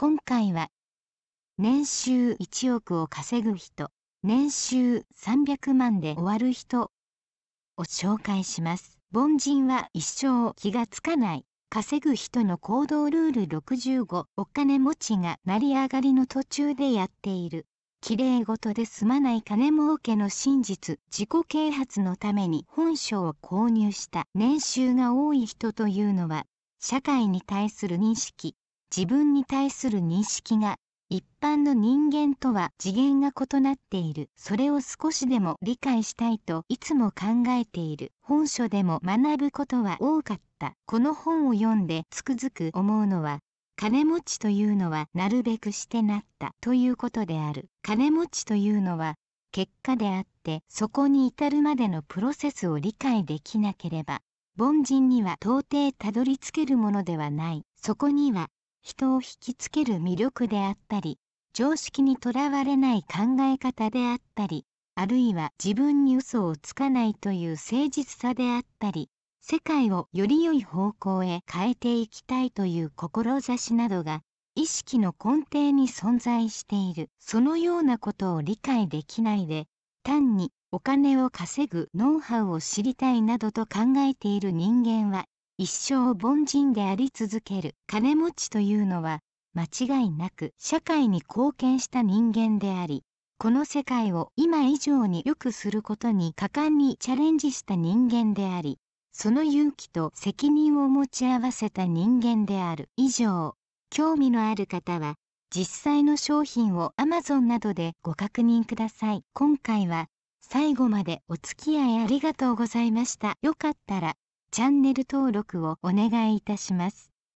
今回は年収1億を稼ぐ人年収300万で終わる人を紹介します凡人は一生気がつかない稼ぐ人の行動ルール65お金持ちが成り上がりの途中でやっているきれいごとで済まない金儲けの真実自己啓発のために本書を購入した年収が多い人というのは社会に対する認識自分に対する認識が一般の人間とは次元が異なっているそれを少しでも理解したいといつも考えている本書でも学ぶことは多かったこの本を読んでつくづく思うのは金持ちというのはなるべくしてなったということである金持ちというのは結果であってそこに至るまでのプロセスを理解できなければ凡人には到底たどり着けるものではないそこには人を引きつける魅力であったり常識にとらわれない考え方であったりあるいは自分に嘘をつかないという誠実さであったり世界をより良い方向へ変えていきたいという志などが意識の根底に存在しているそのようなことを理解できないで単にお金を稼ぐノウハウを知りたいなどと考えている人間は一生凡人であり続ける金持ちというのは間違いなく社会に貢献した人間でありこの世界を今以上に良くすることに果敢にチャレンジした人間でありその勇気と責任を持ち合わせた人間である以上興味のある方は実際の商品を Amazon などでご確認ください。今回は最後までお付き合いありがとうございました。よかったらチャンネル登録をお願いいたします。